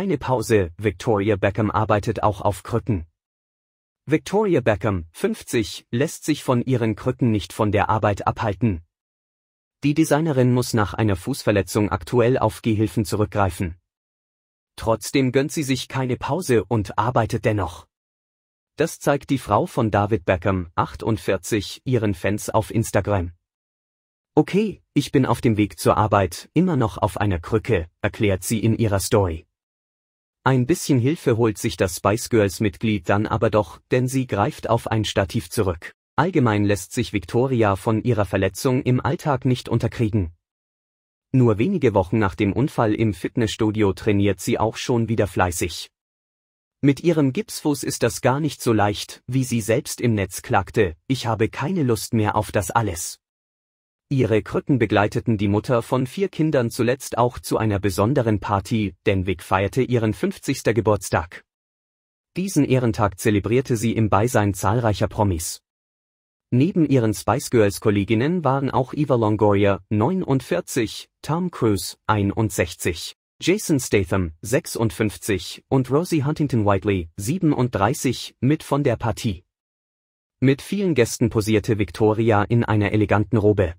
keine Pause, Victoria Beckham arbeitet auch auf Krücken. Victoria Beckham, 50, lässt sich von ihren Krücken nicht von der Arbeit abhalten. Die Designerin muss nach einer Fußverletzung aktuell auf Gehhilfen zurückgreifen. Trotzdem gönnt sie sich keine Pause und arbeitet dennoch. Das zeigt die Frau von David Beckham, 48, ihren Fans auf Instagram. Okay, ich bin auf dem Weg zur Arbeit, immer noch auf einer Krücke, erklärt sie in ihrer Story. Ein bisschen Hilfe holt sich das Spice Girls Mitglied dann aber doch, denn sie greift auf ein Stativ zurück. Allgemein lässt sich Victoria von ihrer Verletzung im Alltag nicht unterkriegen. Nur wenige Wochen nach dem Unfall im Fitnessstudio trainiert sie auch schon wieder fleißig. Mit ihrem Gipsfuß ist das gar nicht so leicht, wie sie selbst im Netz klagte, ich habe keine Lust mehr auf das alles. Ihre Krücken begleiteten die Mutter von vier Kindern zuletzt auch zu einer besonderen Party, denn Vic feierte ihren 50. Geburtstag. Diesen Ehrentag zelebrierte sie im Beisein zahlreicher Promis. Neben ihren Spice Girls Kolleginnen waren auch Eva Longoria, 49, Tom Cruise, 61, Jason Statham, 56 und Rosie Huntington Whiteley, 37, mit von der Partie. Mit vielen Gästen posierte Victoria in einer eleganten Robe.